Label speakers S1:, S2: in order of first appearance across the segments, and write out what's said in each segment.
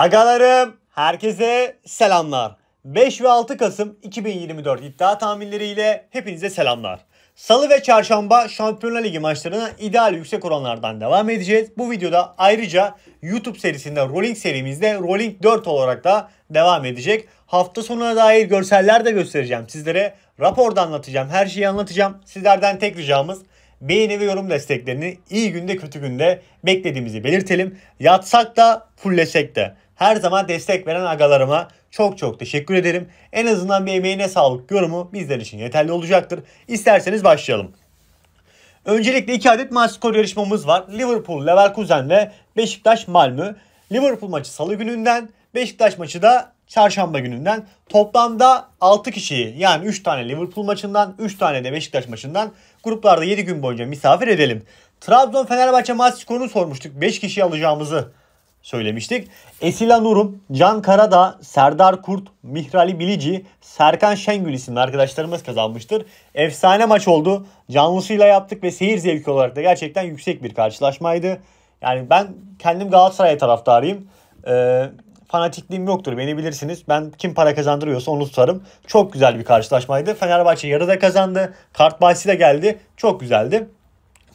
S1: Agalarım herkese selamlar. 5 ve 6 Kasım 2024 iddia tahminleriyle hepinize selamlar. Salı ve çarşamba Şampiyonlar Ligi maçlarına ideal yüksek oranlardan devam edeceğiz. Bu videoda ayrıca YouTube serisinde Rolling serimizde Rolling 4 olarak da devam edecek. Hafta sonuna dair görseller de göstereceğim sizlere. Raporda anlatacağım, her şeyi anlatacağım. Sizlerden tek ricamız beğeni ve yorum desteklerini iyi günde kötü günde beklediğimizi belirtelim. Yatsak da fullesek de her zaman destek veren agalarıma çok çok teşekkür ederim. En azından bir emeğine sağlık yorumu bizler için yeterli olacaktır. İsterseniz başlayalım. Öncelikle iki adet maç skor yarışmamız var. Liverpool, Leverkusen ve Beşiktaş, Malmö. Liverpool maçı salı gününden, Beşiktaş maçı da çarşamba gününden. Toplamda 6 kişiyi yani 3 tane Liverpool maçından, 3 tane de Beşiktaş maçından gruplarda 7 gün boyunca misafir edelim. Trabzon Fenerbahçe maç skorunu sormuştuk. 5 kişi alacağımızı söylemiştik. Esila Nurum, Can Karadağ, Serdar Kurt, Mihrali Bilici, Serkan Şengül isimli arkadaşlarımız kazanmıştır. Efsane maç oldu. Canlısıyla yaptık ve seyir zevki olarak da gerçekten yüksek bir karşılaşmaydı. Yani ben kendim Galatasaray taraftarıyım. Ee, fanatikliğim yoktur beni bilirsiniz. Ben kim para kazandırıyorsa onu tutarım. Çok güzel bir karşılaşmaydı. Fenerbahçe yarıda kazandı. Kart bahsi de geldi. Çok güzeldi.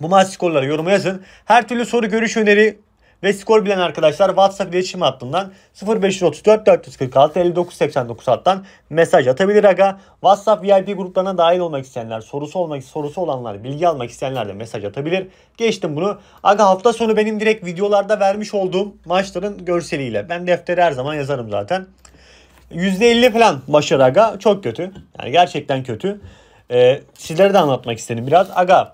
S1: Bu maç skorları yoruma yazın. Her türlü soru, görüş, öneri, ve skor bilen arkadaşlar WhatsApp iletişim hattından 0534 446 5989 89 hattan mesaj atabilir aga. WhatsApp VIP gruplarına dahil olmak isteyenler, sorusu olmak sorusu olanlar, bilgi almak isteyenler de mesaj atabilir. Geçtim bunu. Aga hafta sonu benim direkt videolarda vermiş olduğum maçların görseliyle. Ben defteri her zaman yazarım zaten. %50 falan başarı aga. Çok kötü. Yani gerçekten kötü. Ee, sizlere de anlatmak istedim biraz. Aga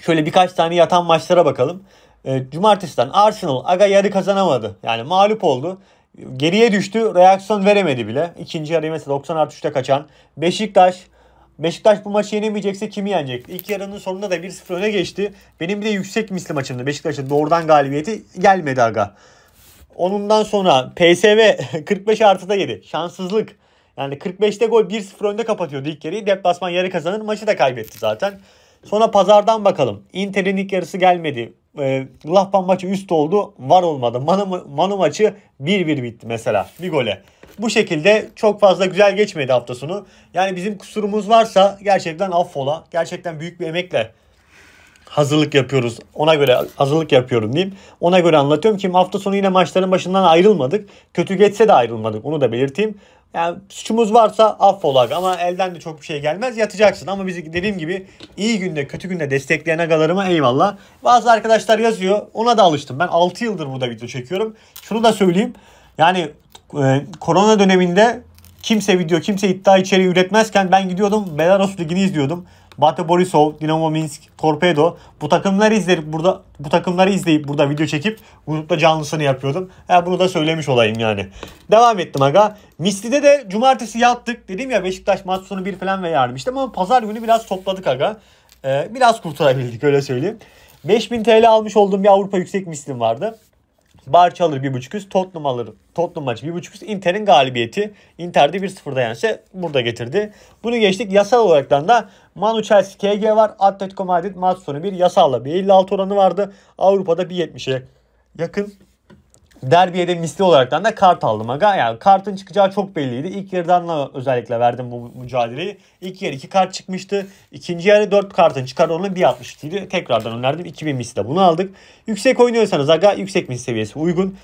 S1: şöyle birkaç tane yatan maçlara bakalım. E, cumartesiden Arsenal aga yarı kazanamadı. Yani mağlup oldu. Geriye düştü. Reaksiyon veremedi bile. İkinci yarı mesela 90 artı 3'te kaçan. Beşiktaş Beşiktaş bu maçı yenemeyecekse kimi yenecek? İlk yarının sonunda da 1-0 öne geçti. Benim bir de yüksek misli maçımda Beşiktaş'ın doğrudan galibiyeti gelmedi aga. Onundan sonra PSV 45 artıda yedi. Şanssızlık. Yani 45'te gol 1-0 önde kapatıyordu ilk yarıyı. Deplasman yarı kazanır. Maçı da kaybetti zaten. Sonra pazardan bakalım. Inter'in ilk yarısı gelmedi. E, ee, Gladbach maçı üst oldu. Var olmadı. Manu, Manu maçı 1-1 bitti mesela. Bir gole. Bu şekilde çok fazla güzel geçmedi hafta sonu. Yani bizim kusurumuz varsa gerçekten affola. Gerçekten büyük bir emekle hazırlık yapıyoruz. Ona göre hazırlık yapıyorum diyeyim. Ona göre anlatıyorum ki hafta sonu yine maçların başından ayrılmadık. Kötü geçse de ayrılmadık. Onu da belirteyim. Yani suçumuz varsa affolak ama elden de çok bir şey gelmez yatacaksın. Ama bizi dediğim gibi iyi günde kötü günde destekleyen agalarıma eyvallah. Bazı arkadaşlar yazıyor ona da alıştım. Ben 6 yıldır burada video çekiyorum. Şunu da söyleyeyim. Yani e, korona döneminde kimse video kimse iddia içeriği üretmezken ben gidiyordum Belarus Ligi'ni izliyordum. Bate Borisov, Dinamo Minsk, Torpedo bu takımları izleyip burada bu takımları izleyip burada video çekip grupta canlısını yapıyordum. Ha, bunu da söylemiş olayım yani. Devam ettim aga. Misli'de de cumartesi yattık. Dedim ya Beşiktaş maç sonu bir falan ve yarmıştım ama pazar günü biraz topladık aga. Ee, biraz kurtarabildik öyle söyleyeyim. 5000 TL almış olduğum bir Avrupa yüksek mislim vardı. Barça alır 1.5 üst. Tottenham alır. Tottenham maçı 1.5 üst. Inter'in galibiyeti. Inter'de 1-0'da yense burada getirdi. Bunu geçtik. Yasal olarak da Manu Chelsea KG var. Atletico Madrid maç sonu bir yasalla bir 56 oranı vardı. Avrupa'da 1.70'e yakın. Derbiye de misli olaraktan da kart aldım aga. Yani kartın çıkacağı çok belliydi. İlk yarıdan da özellikle verdim bu mücadeleyi. İlk yarı iki kart çıkmıştı. İkinci yarı dört kartın çıkar onu 1.62'ydi. Tekrardan önerdim. 2000 misli de bunu aldık. Yüksek oynuyorsanız aga yüksek misli seviyesi uygun.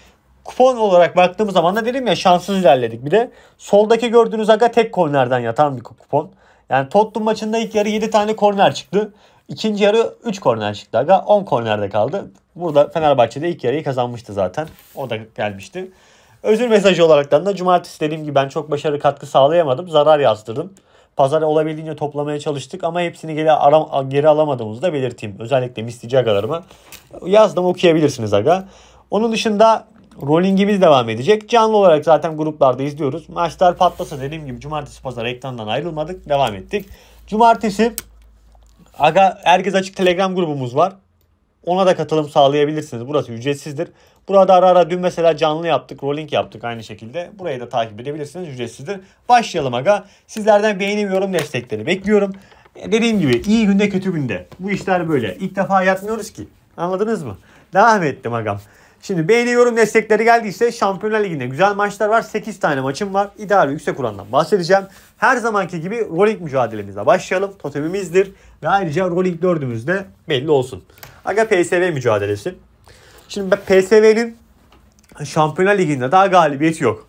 S1: Kupon olarak baktığımız zaman da dedim ya şanssız ilerledik. Bir de soldaki gördüğünüz aga tek kornerden yatan bir kupon. Yani Tottenham maçında ilk yarı 7 tane korner çıktı. İkinci yarı 3 korner çıktı aga. 10 kornerde kaldı. Burada Fenerbahçe'de ilk yarıyı kazanmıştı zaten. O da gelmişti. Özür mesajı olaraktan da cumartesi dediğim gibi ben çok başarı katkı sağlayamadım. Zarar yazdırdım. Pazar olabildiğince toplamaya çalıştık ama hepsini geri, aram, geri alamadığımızı da belirteyim. Özellikle mistici agalarımı yazdım okuyabilirsiniz aga. Onun dışında rollingimiz devam edecek. Canlı olarak zaten gruplarda izliyoruz. Maçlar patlasa dediğim gibi cumartesi pazar ekrandan ayrılmadık. Devam ettik. Cumartesi Aga Herkes Açık Telegram grubumuz var. Ona da katılım sağlayabilirsiniz. Burası ücretsizdir. Burada ara ara dün mesela canlı yaptık, rolling yaptık aynı şekilde. Burayı da takip edebilirsiniz. Ücretsizdir. Başlayalım aga. Sizlerden beğeni, yorum, destekleri bekliyorum. Dediğim gibi iyi günde kötü günde. Bu işler böyle. İlk defa yapmıyoruz ki. Anladınız mı? Devam ettim agam. Şimdi beğeni yorum destekleri geldiyse Şampiyonlar Ligi'nde güzel maçlar var. 8 tane maçım var. İdeal ve yüksek kurandan bahsedeceğim. Her zamanki gibi rolling mücadelemize başlayalım. Totemimizdir. Ve ayrıca rolling dördümüz de belli olsun. Aga PSV mücadelesi. Şimdi PSV'nin Şampiyonlar Ligi'nde daha galibiyeti yok.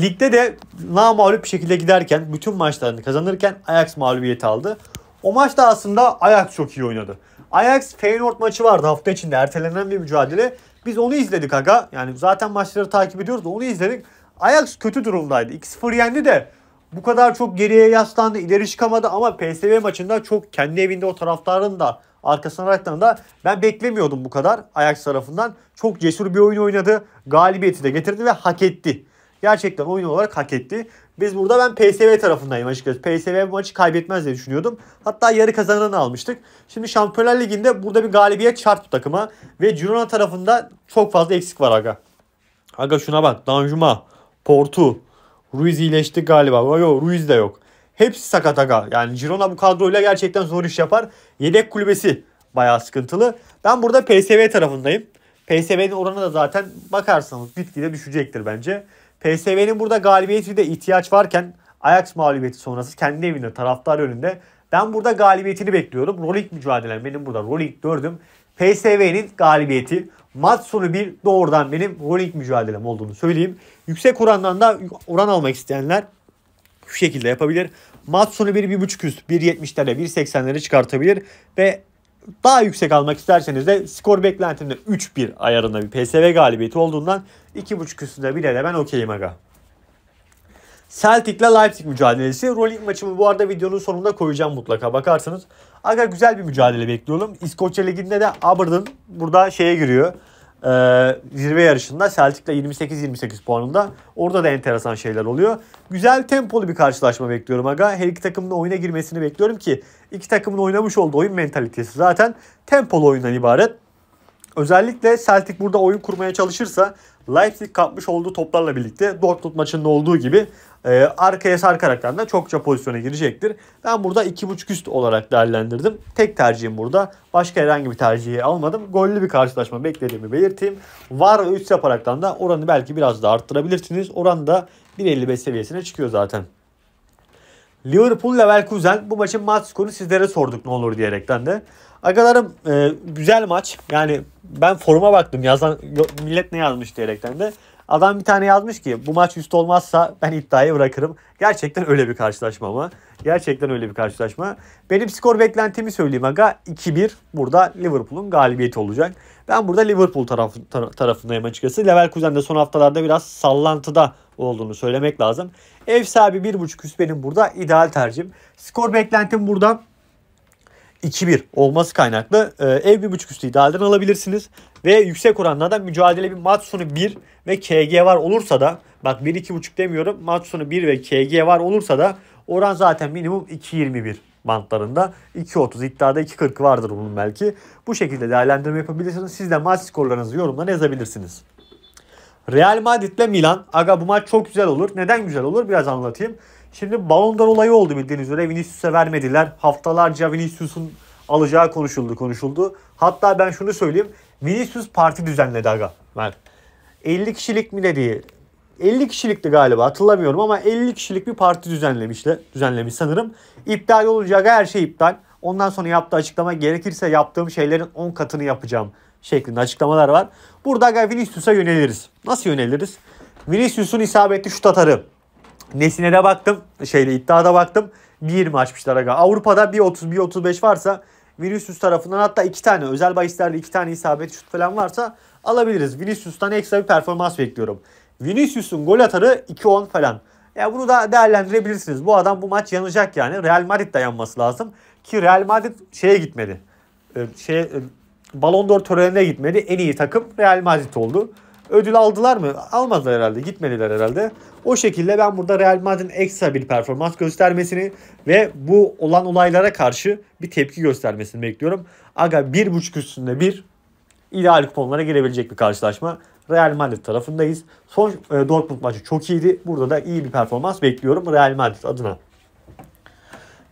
S1: Ligde de namalup bir şekilde giderken, bütün maçlarını kazanırken Ajax mağlubiyeti aldı. O maçta aslında Ajax çok iyi oynadı. Ajax Feyenoord maçı vardı hafta içinde ertelenen bir mücadele. Biz onu izledik aga. Yani zaten maçları takip ediyoruz da onu izledik. Ajax kötü durumdaydı. 2-0 yendi de bu kadar çok geriye yaslandı, ileri çıkamadı ama PSV maçında çok kendi evinde o taraftarın da arkasına raktan da ben beklemiyordum bu kadar Ajax tarafından. Çok cesur bir oyun oynadı. Galibiyeti de getirdi ve hak etti. Gerçekten oyun olarak hak etti. Biz burada ben PSV tarafındayım açıkçası. PSV bu maçı kaybetmez diye düşünüyordum. Hatta yarı kazananı almıştık. Şimdi Şampiyonlar Ligi'nde burada bir galibiyet şart bu takıma. Ve Girona tarafında çok fazla eksik var aga. Aga şuna bak. Danjuma, Portu, Ruiz iyileşti galiba. Yok Ruiz de yok. Hepsi sakat aga. Yani Girona bu kadroyla gerçekten zor iş yapar. Yedek kulübesi bayağı sıkıntılı. Ben burada PSV tarafındayım. PSV'nin oranı da zaten bakarsanız gitgide düşecektir bence. PSV'nin burada galibiyeti de ihtiyaç varken Ajax mağlubiyeti sonrası kendi evinde taraftar önünde ben burada galibiyetini bekliyorum. Rolling mücadelem benim burada Rolling gördüm. PSV'nin galibiyeti maç sonu bir doğrudan benim rolling mücadelem olduğunu söyleyeyim. Yüksek orandan da oran almak isteyenler şu şekilde yapabilir. Maç sonu 1.5 üst 1.70'lere 1.80'lere çıkartabilir ve daha yüksek almak isterseniz de skor beklentimde 3-1 ayarında bir PSV galibiyeti olduğundan 2.5 üstünde bile de ben okeyim aga. Celtic'le Leipzig mücadelesi. Rolling maçımı bu arada videonun sonunda koyacağım mutlaka bakarsınız. Aga güzel bir mücadele bekliyorum. İskoçya Ligi'nde de Aberdeen burada şeye giriyor e, zirve yarışında Celtic'le 28-28 puanında. Orada da enteresan şeyler oluyor. Güzel tempolu bir karşılaşma bekliyorum aga. Her iki takımın oyuna girmesini bekliyorum ki iki takımın oynamış olduğu oyun mentalitesi zaten tempolu oyundan ibaret. Özellikle Celtic burada oyun kurmaya çalışırsa Leipzig kapmış olduğu toplarla birlikte Dortmund maçında olduğu gibi e, arkaya sarkaraktan da çokça pozisyona girecektir. Ben burada 2.5 üst olarak değerlendirdim. Tek tercihim burada. Başka herhangi bir tercihi almadım. Gollü bir karşılaşma beklediğimi belirteyim. Var ve üst yaparaktan da oranı belki biraz da arttırabilirsiniz. Oran da 1.55 seviyesine çıkıyor zaten. Liverpool Leverkusen bu maçın maç skorunu sizlere sorduk ne olur diyerekten de. Agalarım e, güzel maç. Yani ben foruma baktım yazan millet ne yazmış diyerekten de. Adam bir tane yazmış ki bu maç üst olmazsa ben iddiayı bırakırım. Gerçekten öyle bir karşılaşma mı Gerçekten öyle bir karşılaşma. Benim skor beklentimi söyleyeyim aga. 2-1 burada Liverpool'un galibiyeti olacak. Ben burada Liverpool taraf, tar- tarafındayım açıkçası. Leverkusen de son haftalarda biraz sallantıda olduğunu söylemek lazım. Ev sahibi 1.5 üst benim burada ideal tercihim. Skor beklentim burada 2-1 olması kaynaklı e, ev 1.5 üstü idealden alabilirsiniz. Ve yüksek oranla da mücadele bir maç sonu 1 ve KG var olursa da bak 1-2.5 demiyorum maç sonu 1 ve KG var olursa da oran zaten minimum 2.21 bantlarında. 2.30 iddiada 2.40 vardır bunun belki. Bu şekilde değerlendirme yapabilirsiniz. Siz de maç skorlarınızı yorumlara yazabilirsiniz. Real Madrid ile Milan. Aga bu maç çok güzel olur. Neden güzel olur? Biraz anlatayım. Şimdi Ballon d'Or olayı oldu bildiğiniz üzere. Vinicius'a vermediler. Haftalarca Vinicius'un alacağı konuşuldu konuşuldu. Hatta ben şunu söyleyeyim. Vinicius parti düzenledi aga. Ben 50 kişilik mi dedi? 50 kişilikti galiba hatırlamıyorum ama 50 kişilik bir parti düzenlemişti. Düzenlemiş sanırım. İptal olunca her şey iptal. Ondan sonra yaptığı açıklama gerekirse yaptığım şeylerin 10 katını yapacağım şeklinde açıklamalar var. Burada aga Vinicius'a yöneliriz. Nasıl yöneliriz? Vinicius'un isabetli şut atarı. Nesine de baktım. Şeyle da baktım. 1.20 açmışlar aga. Avrupa'da 1.30 1.35 varsa Vinicius tarafından hatta iki tane özel bahislerde iki tane isabetli şut falan varsa alabiliriz. Vinicius'tan ekstra bir performans bekliyorum. Vinicius'un gol atarı 2.10 falan. Ya bunu da değerlendirebilirsiniz. Bu adam bu maç yanacak yani. Real Madrid dayanması lazım. Ki Real Madrid şeye gitmedi. Ee, şey Ballon d'Or törenine gitmedi. En iyi takım Real Madrid oldu. Ödül aldılar mı? Almadılar herhalde. Gitmediler herhalde. O şekilde ben burada Real Madrid'in ekstra bir performans göstermesini ve bu olan olaylara karşı bir tepki göstermesini bekliyorum. Aga 1.5 üstünde bir ideal kuponlara girebilecek bir karşılaşma. Real Madrid tarafındayız. Son e, Dortmund maçı çok iyiydi. Burada da iyi bir performans bekliyorum Real Madrid adına.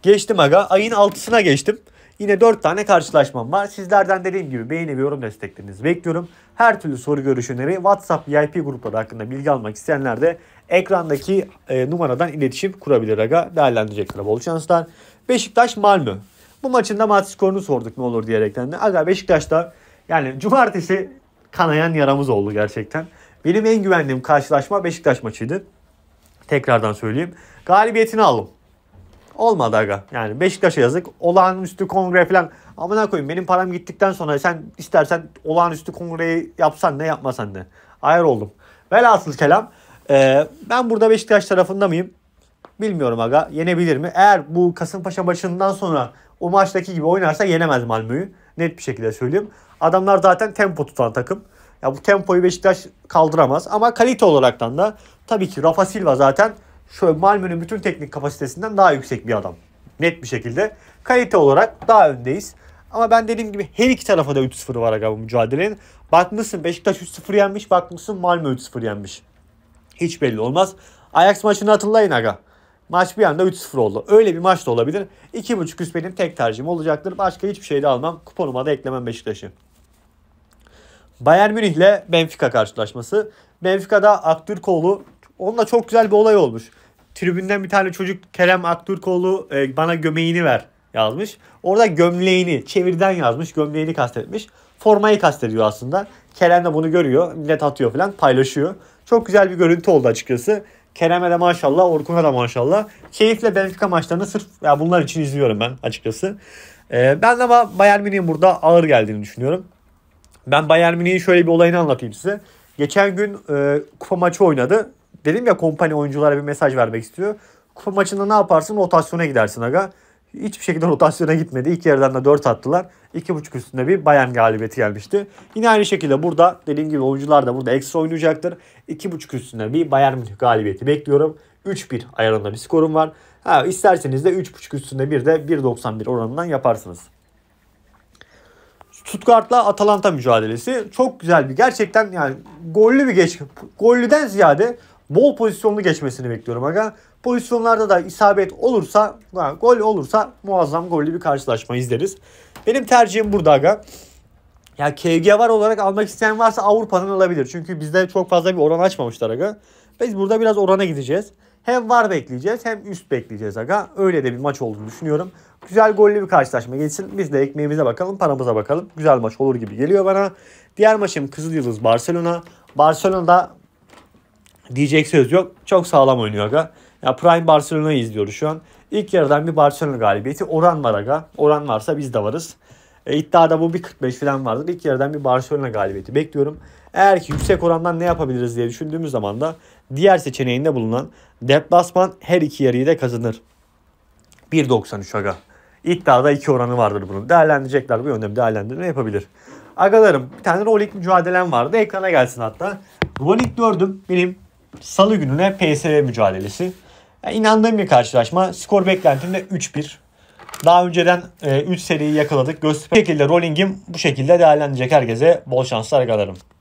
S1: Geçtim aga. Ayın 6'sına geçtim. Yine 4 tane karşılaşmam var. Sizlerden dediğim gibi beğeni ve yorum desteklerinizi bekliyorum. Her türlü soru görüşünleri WhatsApp VIP grupları hakkında bilgi almak isteyenler de ekrandaki e, numaradan iletişim kurabilir aga. Değerlendirecekler bol şanslar. Beşiktaş Malmö. Bu maçın da maç skorunu sorduk ne olur diyerekten de. Aga Beşiktaş'ta yani cumartesi kanayan yaramız oldu gerçekten. Benim en güvendiğim karşılaşma Beşiktaş maçıydı. Tekrardan söyleyeyim. Galibiyetini aldım. Olmadı aga. Yani Beşiktaş'a yazık. Olağanüstü kongre falan. Amına koyayım benim param gittikten sonra sen istersen olağanüstü kongreyi yapsan ne yapmasan ne. Ayar oldum. Velhasıl kelam. E, ben burada Beşiktaş tarafında mıyım? Bilmiyorum aga. Yenebilir mi? Eğer bu Kasımpaşa maçından sonra o maçtaki gibi oynarsa yenemez Malmö'yü. Net bir şekilde söyleyeyim. Adamlar zaten tempo tutan takım. Ya bu tempoyu Beşiktaş kaldıramaz. Ama kalite olaraktan da tabii ki Rafa Silva zaten şöyle Malmö'nün bütün teknik kapasitesinden daha yüksek bir adam. Net bir şekilde. Kalite olarak daha öndeyiz. Ama ben dediğim gibi her iki tarafa da 3-0 var aga bu mücadelenin. Bakmışsın Beşiktaş 3-0 yenmiş, bakmışsın Malmö 3-0 yenmiş. Hiç belli olmaz. Ajax maçını hatırlayın aga. Maç bir anda 3-0 oldu. Öyle bir maç da olabilir. 2.5 üst benim tek tercihim olacaktır. Başka hiçbir şey de almam. Kuponuma da eklemem Beşiktaş'ı. Bayern Münih ile Benfica karşılaşması. Benfica'da Aktürkoğlu Onunla çok güzel bir olay olmuş. Tribünden bir tane çocuk Kerem Aktürkoğlu e, bana gömeğini ver yazmış. Orada gömleğini çevirden yazmış. Gömleğini kastetmiş. Formayı kastediyor aslında. Kerem de bunu görüyor. Millet atıyor falan paylaşıyor. Çok güzel bir görüntü oldu açıkçası. Kerem'e de maşallah, Orkun'a da maşallah. Keyifle Benfica maçlarını sırf ya bunlar için izliyorum ben açıkçası. Ee, ben ama Bayern Münih'in burada ağır geldiğini düşünüyorum. Ben Bayern Münih'in şöyle bir olayını anlatayım size. Geçen gün e, kupa maçı oynadı. Dedim ya kompani oyunculara bir mesaj vermek istiyor. Kupa maçında ne yaparsın? Rotasyona gidersin aga. Hiçbir şekilde rotasyona gitmedi. İlk yarıdan da 4 attılar. 2.5 üstünde bir bayan galibiyeti gelmişti. Yine aynı şekilde burada dediğim gibi oyuncular da burada ekstra oynayacaktır. 2.5 üstünde bir bayan galibiyeti bekliyorum. 3-1 ayarında bir skorum var. Ha, isterseniz de 3.5 üstünde bir de 1.91 oranından yaparsınız. Stuttgart'la Atalanta mücadelesi çok güzel bir gerçekten yani gollü bir geç gollüden ziyade bol pozisyonlu geçmesini bekliyorum aga. Pozisyonlarda da isabet olursa, yani gol olursa muazzam gollü bir karşılaşma izleriz. Benim tercihim burada aga. Ya KG var olarak almak isteyen varsa Avrupa'dan alabilir. Çünkü bizde çok fazla bir oran açmamışlar aga. Biz burada biraz orana gideceğiz. Hem var bekleyeceğiz hem üst bekleyeceğiz aga. Öyle de bir maç olduğunu düşünüyorum. Güzel gollü bir karşılaşma geçsin. Biz de ekmeğimize bakalım, paramıza bakalım. Güzel maç olur gibi geliyor bana. Diğer maçım Kızıl Yıldız Barcelona. Barcelona'da Diyecek söz yok. Çok sağlam oynuyor aga. Ya Prime Barcelona'yı izliyoruz şu an. İlk yarıdan bir Barcelona galibiyeti. Oran var aga. Oran varsa biz de varız. E, iddiada bu 1.45 falan vardır. İlk yarıdan bir Barcelona galibiyeti bekliyorum. Eğer ki yüksek orandan ne yapabiliriz diye düşündüğümüz zaman da diğer seçeneğinde bulunan deplasman her iki yarıyı da kazanır. 1.93 aga. İddiada iki oranı vardır bunun. Değerlendirecekler bu yönde bir değerlendirme yapabilir. Agalarım bir tane Rolik mücadelem vardı. Ekrana gelsin hatta. Rolik 4'üm benim Salı gününe PSV mücadelesi. Yani inandığım bir karşılaşma. Skor beklentimde 3-1. Daha önceden 3 e, seriyi yakaladık. Göztepe şekilde rollingim bu şekilde değerlendirecek herkese. Bol şanslar kadarım.